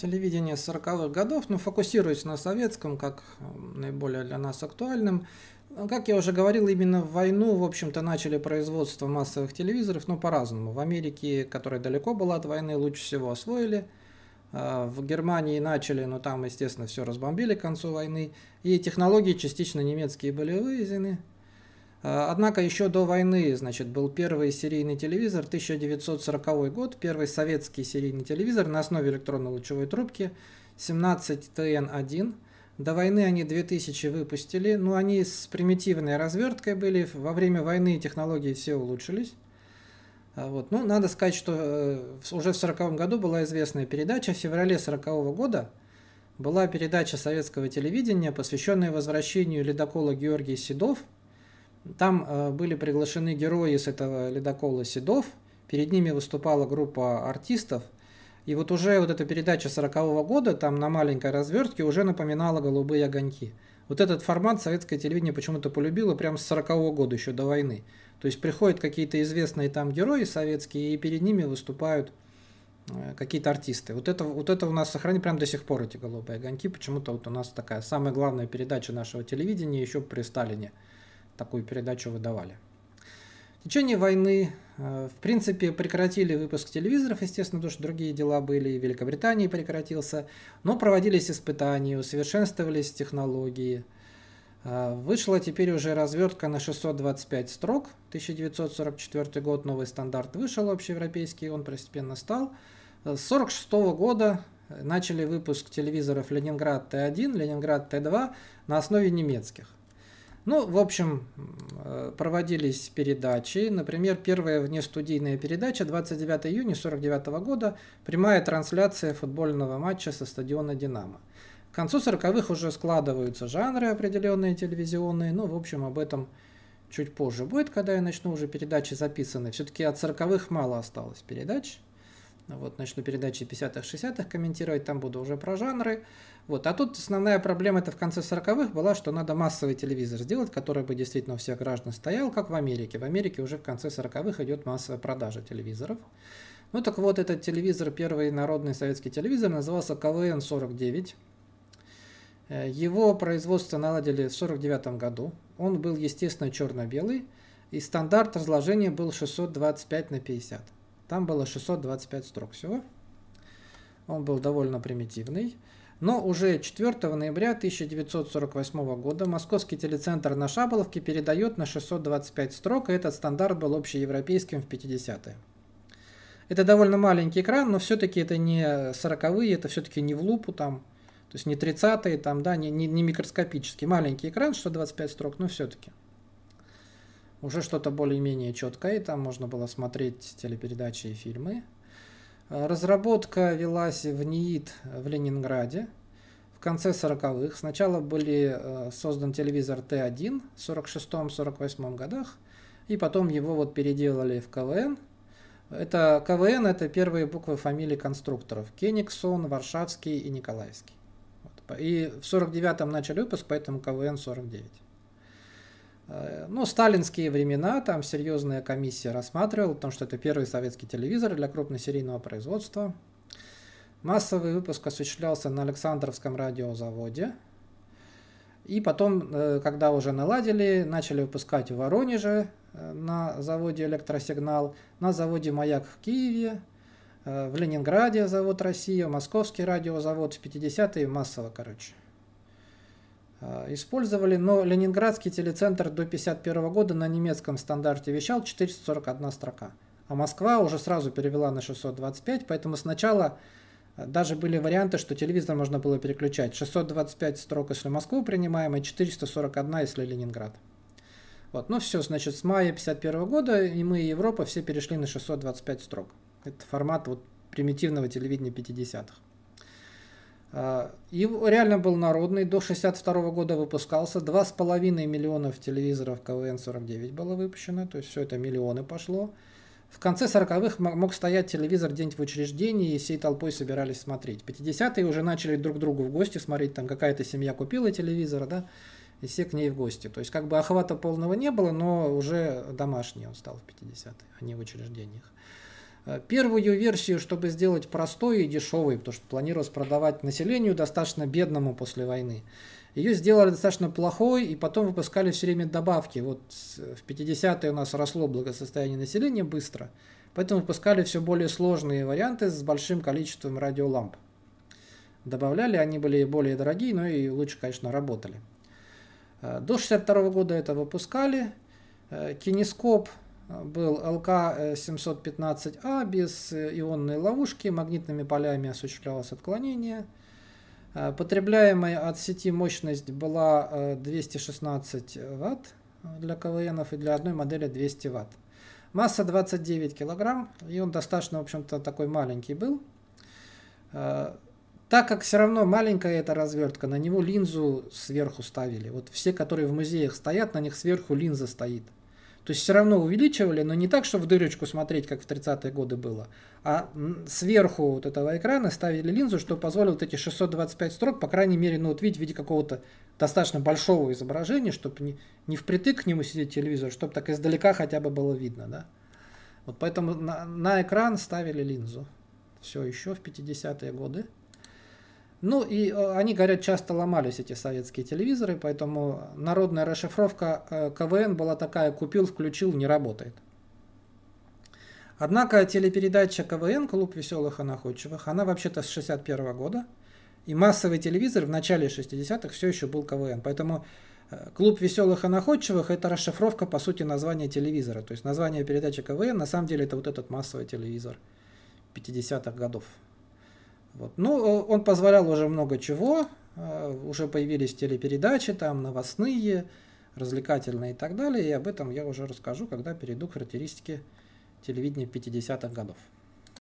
телевидение 40-х годов, но фокусируясь на советском, как э, наиболее для нас актуальным. Как я уже говорил, именно в войну, в общем-то, начали производство массовых телевизоров, но ну, по-разному. В Америке, которая далеко была от войны, лучше всего освоили. Э, в Германии начали, но там, естественно, все разбомбили к концу войны. И технологии частично немецкие были вывезены. Э, однако еще до войны, значит, был первый серийный телевизор, 1940 год, первый советский серийный телевизор на основе электронно-лучевой трубки 17ТН-1. До войны они 2000 выпустили, но ну, они с примитивной разверткой были, во время войны технологии все улучшились. А вот. Ну, надо сказать, что э, уже в 40 году была известная передача, в феврале 40 года была передача советского телевидения, посвященная возвращению ледокола Георгия Седов – там э, были приглашены герои с этого ледокола Седов, перед ними выступала группа артистов, и вот уже вот эта передача 40-го года, там на маленькой развертке, уже напоминала «Голубые огоньки». Вот этот формат советское телевидение почему-то полюбило прямо с 40-го года, еще до войны. То есть приходят какие-то известные там герои советские, и перед ними выступают э, какие-то артисты. Вот это, вот это у нас сохранили прям до сих пор эти голубые огоньки. Почему-то вот у нас такая самая главная передача нашего телевидения еще при Сталине такую передачу выдавали. В течение войны, э, в принципе, прекратили выпуск телевизоров, естественно, потому что другие дела были, и в Великобритании прекратился, но проводились испытания, усовершенствовались технологии. Э, вышла теперь уже развертка на 625 строк, 1944 год новый стандарт вышел общеевропейский, он постепенно стал. Э, с 1946 года начали выпуск телевизоров Ленинград Т1, Ленинград Т2 на основе немецких. Ну, в общем, э, проводились передачи. Например, первая внестудийная передача 29 июня 1949 года, прямая трансляция футбольного матча со стадиона «Динамо». К концу 40-х уже складываются жанры определенные телевизионные, ну, в общем, об этом чуть позже будет, когда я начну уже передачи записаны. Все-таки от 40-х мало осталось передач. Вот начну передачи 50-х, 60-х комментировать, там буду уже про жанры. Вот. А тут основная проблема это в конце 40-х была, что надо массовый телевизор сделать, который бы действительно у всех граждан стоял, как в Америке. В Америке уже в конце 40-х идет массовая продажа телевизоров. Ну так вот, этот телевизор, первый народный советский телевизор, назывался КВН-49. Э, его производство наладили в 1949 году. Он был, естественно, черно-белый, и стандарт разложения был 625 на 50. Там было 625 строк всего. Он был довольно примитивный. Но уже 4 ноября 1948 года Московский телецентр на Шаболовке передает на 625 строк, и этот стандарт был общеевропейским в 50-е. Это довольно маленький экран, но все-таки это не 40-е, это все-таки не в лупу там, то есть не 30-е, там, да, не, не, не микроскопический. Маленький экран, 625 строк, но все-таки уже что-то более-менее четкое, и там можно было смотреть телепередачи и фильмы. Э, разработка велась в НИИД в Ленинграде в конце 40-х. Сначала были э, создан телевизор Т1 в 46-48 годах, и потом его вот переделали в КВН. Это КВН – это первые буквы фамилий конструкторов – Кениксон, Варшавский и Николаевский. И в 49-м начали выпуск, поэтому КВН 49. Э, ну, сталинские времена, там серьезная комиссия рассматривала, потому что это первый советский телевизор для крупносерийного производства. Массовый выпуск осуществлялся на Александровском радиозаводе. И потом, э, когда уже наладили, начали выпускать в Воронеже э, на заводе «Электросигнал», на заводе «Маяк» в Киеве, в Ленинграде завод «Россия», Московский радиозавод в 50-е массово, короче. Э, использовали, но ленинградский телецентр до 1951 года на немецком стандарте вещал 441 строка, а Москва уже сразу перевела на 625, поэтому сначала э, даже были варианты, что телевизор можно было переключать 625 строк, если Москву принимаем, и 441, если Ленинград. Вот, ну все, значит, с мая 51 года и мы, и Европа все перешли на 625 строк. Это формат вот примитивного телевидения 50-х. А, и реально был народный, до 62 -го года выпускался, 2,5 миллионов телевизоров КВН-49 было выпущено, то есть все это миллионы пошло. В конце 40-х мог стоять телевизор где-нибудь в учреждении, и всей толпой собирались смотреть. 50-е уже начали друг другу в гости смотреть, там какая-то семья купила телевизор, да, и все к ней в гости. То есть как бы охвата полного не было, но уже домашний он стал в 50-е, а не в учреждениях. Э, первую версию, чтобы сделать простой и дешевой, потому что планировалось продавать населению достаточно бедному после войны. Ее сделали достаточно плохой, и потом выпускали все время добавки. Вот в 50-е у нас росло благосостояние населения быстро, поэтому выпускали все более сложные варианты с большим количеством радиоламп. Добавляли, они были более дорогие, но и лучше, конечно, работали. Э, до 62 года это выпускали. Э, кинескоп был ЛК-715А без э, ионной ловушки, магнитными полями осуществлялось отклонение. Э, потребляемая от сети мощность была 216 э, Вт для КВНов и для одной модели 200 Вт. Масса 29 килограмм, и он достаточно, в общем-то, такой маленький был. Так как все равно маленькая эта развертка, на него линзу сверху ставили. Вот все, которые в музеях стоят, на них сверху линза стоит – то есть все равно увеличивали, но не так, чтобы в дырочку смотреть, как в 30-е годы было, а сверху вот этого экрана ставили линзу, что позволило вот эти 625 строк, по крайней мере, ну вот видеть в виде какого-то достаточно большого изображения, чтобы не, не впритык к нему сидеть телевизор, чтобы так издалека хотя бы было видно, да. Вот поэтому на, на экран ставили линзу. Все еще в 50-е годы. Ну и э, они, говорят, часто ломались эти советские телевизоры, поэтому народная расшифровка э, КВН была такая «купил, включил, не работает». Однако телепередача КВН «Клуб веселых и находчивых», она вообще-то с 61 -го года, и массовый телевизор в начале 60-х все еще был КВН, поэтому э, «Клуб веселых и находчивых» — это расшифровка, по сути, названия телевизора. То есть название передачи КВН на самом деле это вот этот массовый телевизор 50-х годов. Вот. Ну, он позволял уже много чего, э, уже появились телепередачи, там новостные, развлекательные и так далее, и об этом я уже расскажу, когда перейду к характеристике телевидения 50-х годов.